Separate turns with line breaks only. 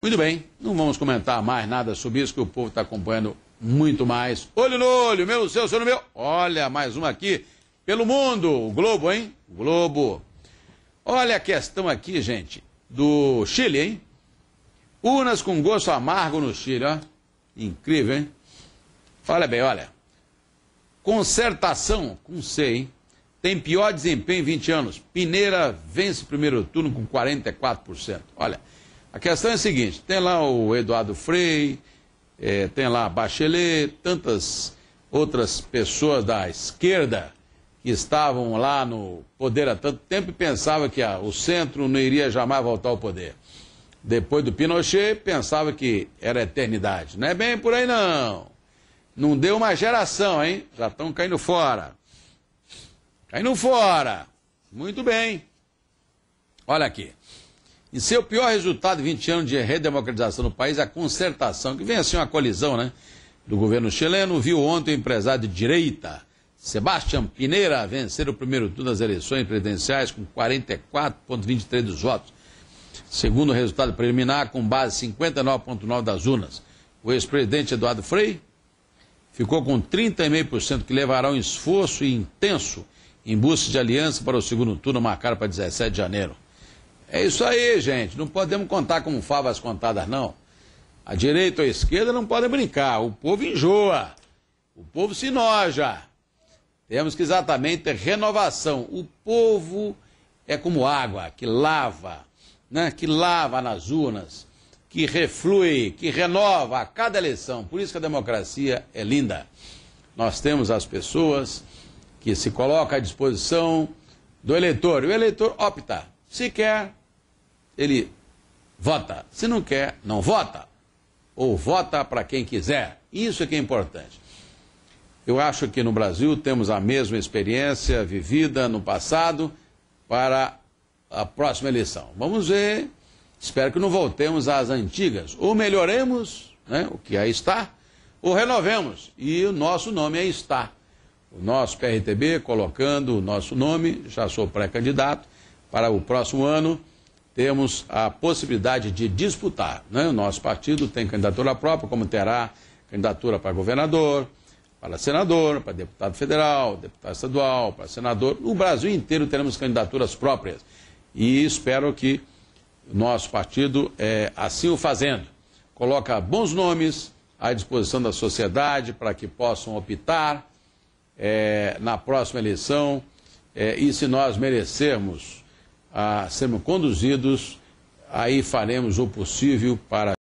Muito bem, não vamos comentar mais nada sobre isso, que o povo está acompanhando muito mais. Olho no olho, meu, seu, seu no meu. Olha, mais uma aqui. Pelo mundo, o Globo, hein? Globo. Olha a questão aqui, gente, do Chile, hein? Unas com gosto amargo no Chile, ó. Incrível, hein? Olha bem, olha. Concertação, com C, hein? Tem pior desempenho em 20 anos. Pineira vence primeiro turno com 44%. Olha, a questão é a seguinte: tem lá o Eduardo Frei, é, tem lá a Bachelet, tantas outras pessoas da esquerda que estavam lá no poder há tanto tempo e pensava que ah, o centro não iria jamais voltar ao poder. Depois do Pinochet, pensava que era eternidade. Não é bem por aí, não. Não deu uma geração, hein? Já estão caindo fora. Caindo fora. Muito bem. Olha aqui. E seu pior resultado 20 anos de redemocratização no país, a concertação, que vem assim uma colisão, né? Do governo chileno, viu ontem o empresário de direita, Sebastião Pineira, vencer o primeiro turno das eleições presidenciais com 44,23 dos votos. Segundo o resultado preliminar, com base 59,9 das urnas. O ex-presidente Eduardo Frei ficou com 30,5%, que levará um esforço intenso em busca de aliança para o segundo turno marcado para 17 de janeiro. É isso aí, gente. Não podemos contar como favas contadas, não. A direita ou a esquerda não podem brincar. O povo enjoa. O povo se noja. Temos que exatamente ter renovação. O povo é como água que lava, né? que lava nas urnas, que reflui, que renova a cada eleição. Por isso que a democracia é linda. Nós temos as pessoas que se colocam à disposição do eleitor. E o eleitor opta se quer ele vota. Se não quer, não vota. Ou vota para quem quiser. Isso é que é importante. Eu acho que no Brasil temos a mesma experiência vivida no passado para a próxima eleição. Vamos ver. Espero que não voltemos às antigas. Ou melhoremos, né, o que aí está, ou renovemos. E o nosso nome aí está. O nosso PRTB colocando o nosso nome, já sou pré-candidato, para o próximo ano temos a possibilidade de disputar. Né? O nosso partido tem candidatura própria, como terá candidatura para governador, para senador, para deputado federal, deputado estadual, para senador. No Brasil inteiro teremos candidaturas próprias. E espero que nosso partido é, assim o fazendo. Coloca bons nomes à disposição da sociedade para que possam optar é, na próxima eleição. É, e se nós merecermos a sermos conduzidos, aí faremos o possível para